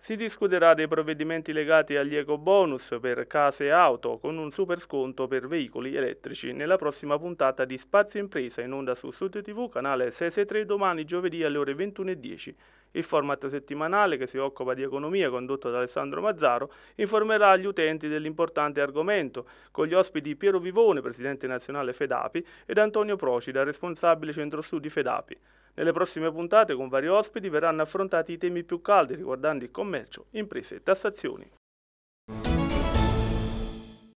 Si discuterà dei provvedimenti legati agli ecobonus per case e auto con un super sconto per veicoli elettrici nella prossima puntata di Spazio Impresa in onda su Studio TV canale 663 domani giovedì alle ore 21.10. Il format settimanale che si occupa di economia condotto da Alessandro Mazzaro informerà gli utenti dell'importante argomento con gli ospiti Piero Vivone, presidente nazionale Fedapi, ed Antonio Procida, responsabile centro studi Fedapi. Nelle prossime puntate con vari ospiti verranno affrontati i temi più caldi riguardanti commercio, imprese e tassazioni.